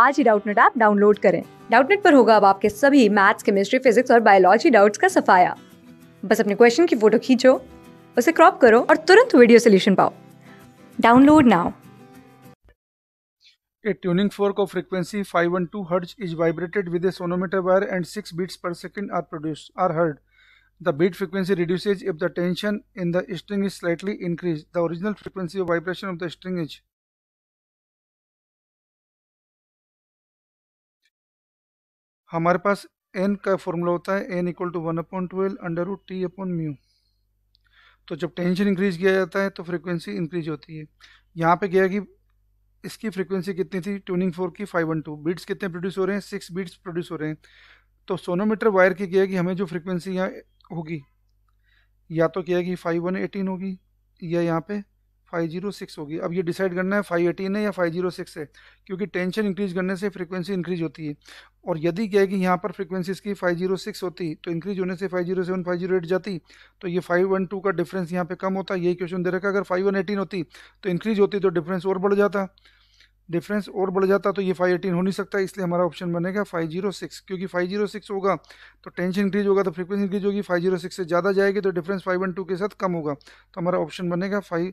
आज ही Doubtnut app download करें डाउटनेट पर होगा अब आपके सभी मैथ्स केमिस्ट्री फिजिक्स और बायोलॉजी डाउट्स का सफाया बस अपने क्वेश्चन की फोटो खींचो उसे क्रॉप करो और तुरंत वीडियो सोल्यूशन पाओ download now A tuning fork of frequency 512 Hz is vibrated with a sonometer wire and 6 beats per second are produced are heard. The beat frequency reduces if the tension in the string is slightly increased. The original frequency of vibration of the string is हमारे पास N का formula होता है n equal to one upon twelve under root T upon mu तो जब tension increase किया जाता है तो फ्रीक्वेंसी इंक्रीज होती है यहाँ पे गया कि इसकी फ्रीक्वेंसी कितनी थी ट्यूनिंग फोर की फाइव वन टू बीट्स कितने प्रोड्यूस हो रहे हैं सिक्स बीट्स प्रोड्यूस हो रहे हैं तो सोनोमीटर वायर की गया कि हमें जो फ्रिक्वेंसी यहाँ होगी या तो किया है कि फाइव वन एटीन होगी या यहाँ पे फाइव जीरो सिक्स होगी अब ये डिसाइड करना है फाइव एटीन है या फाइव जीरो सिक्स है क्योंकि टेंशन इंक्रीज करने से फ्रीक्वेंसी इंक्रीज होती है और यदि क्या है कि यहाँ पर फ्रीक्वेंसी इसकी फाइव जीरो सिक्स होती तो इंक्रीज होने से five zero seven five zero eight जाती तो ये फाइव वन टू का डिफरेंस यहाँ पे कम होता यही क्वेश्चन दे रखा अगर फाइव वन एटीन होती तो इंक्रीज होती तो डिफरेंस और बढ़ जाता डिफरेंस और बढ़ जाता तो ये फाइव एटीन हो नहीं सकता इसलिए हमारा ऑप्शन बनेगा फाइव जीरो सिक्स क्योंकि फाइव जीरो सिक्स होगा तो टेंशन इंक्रीज होगा तो फ्रीक्वेंसी इंक्रीज होगी फाइव जीरो सिक्स से ज़्यादा जाएगी तो डिफरेंस फाइव वन टू के साथ कम होगा तो हमारा ऑप्शन बनेगा फाइव